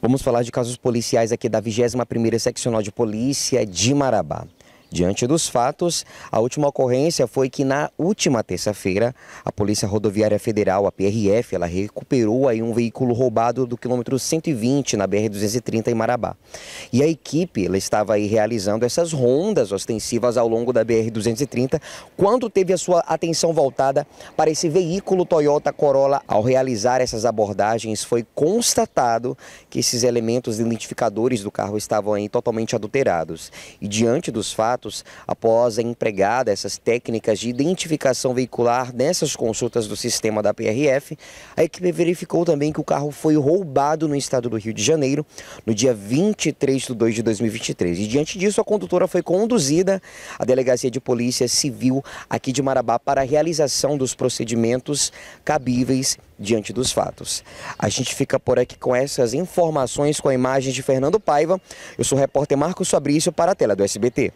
Vamos falar de casos policiais aqui da 21ª Seccional de Polícia de Marabá. Diante dos fatos, a última ocorrência foi que na última terça-feira, a Polícia Rodoviária Federal, a PRF, ela recuperou aí um veículo roubado do quilômetro 120 na BR-230 em Marabá. E a equipe ela estava aí realizando essas rondas ostensivas ao longo da BR-230 quando teve a sua atenção voltada para esse veículo Toyota Corolla. Ao realizar essas abordagens, foi constatado que esses elementos identificadores do carro estavam aí totalmente adulterados. E diante dos fatos, fatos após a empregada essas técnicas de identificação veicular nessas consultas do sistema da PRF, a equipe verificou também que o carro foi roubado no estado do Rio de Janeiro no dia 23 de 2 de 2023. E diante disso, a condutora foi conduzida à Delegacia de Polícia Civil aqui de Marabá para a realização dos procedimentos cabíveis diante dos fatos. A gente fica por aqui com essas informações, com a imagem de Fernando Paiva. Eu sou o repórter Marcos Fabrício para a tela do SBT.